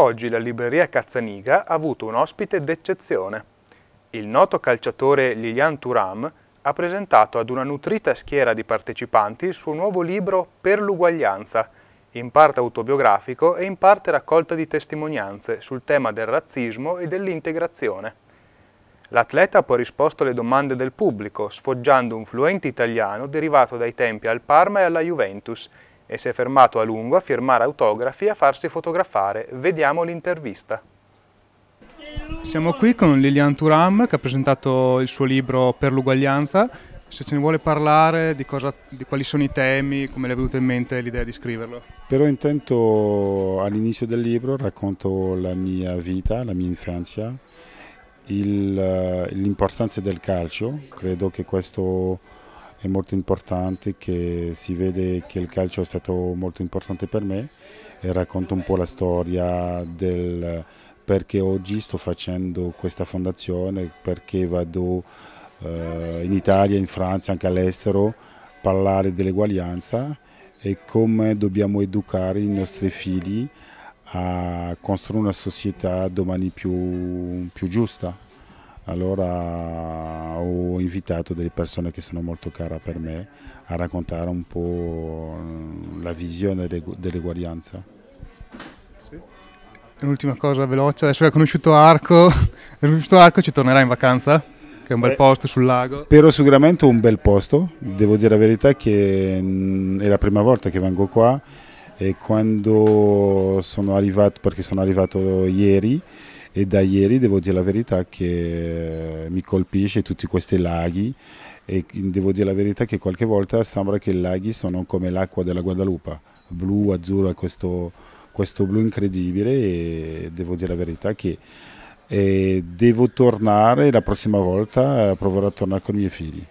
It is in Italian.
oggi la libreria Cazzaniga ha avuto un ospite d'eccezione. Il noto calciatore Lilian Turam ha presentato ad una nutrita schiera di partecipanti il suo nuovo libro Per l'uguaglianza, in parte autobiografico e in parte raccolta di testimonianze sul tema del razzismo e dell'integrazione. L'atleta ha poi risposto alle domande del pubblico, sfoggiando un fluente italiano derivato dai tempi al Parma e alla Juventus, e si è fermato a lungo a firmare autografi e a farsi fotografare. Vediamo l'intervista. Siamo qui con Lilian Turam che ha presentato il suo libro Per l'uguaglianza. Se ce ne vuole parlare di, cosa, di quali sono i temi, come le è venuta in mente l'idea di scriverlo? Però intanto all'inizio del libro racconto la mia vita, la mia infanzia, eh, l'importanza del calcio. Credo che questo è molto importante, che si vede che il calcio è stato molto importante per me e racconto un po' la storia del perché oggi sto facendo questa fondazione, perché vado eh, in Italia, in Francia, anche all'estero, a parlare dell'eguaglianza e come dobbiamo educare i nostri figli a costruire una società domani più, più giusta. Allora ho invitato delle persone che sono molto care per me a raccontare un po' la visione dell'eguaglianza. Sì. Un'ultima cosa veloce, adesso che hai conosciuto Arco, hai conosciuto Arco ci tornerai in vacanza? che è un bel Beh, posto sul lago. Però sicuramente un bel posto, devo dire la verità che mm, è la prima volta che vengo qua e quando sono arrivato, perché sono arrivato ieri, e da ieri devo dire la verità che eh, mi colpisce tutti questi laghi e devo dire la verità che qualche volta sembra che i laghi sono come l'acqua della Guadalupe, blu, azzurro, questo, questo blu incredibile e devo dire la verità che eh, devo tornare la prossima volta, eh, proverò a tornare con i miei figli.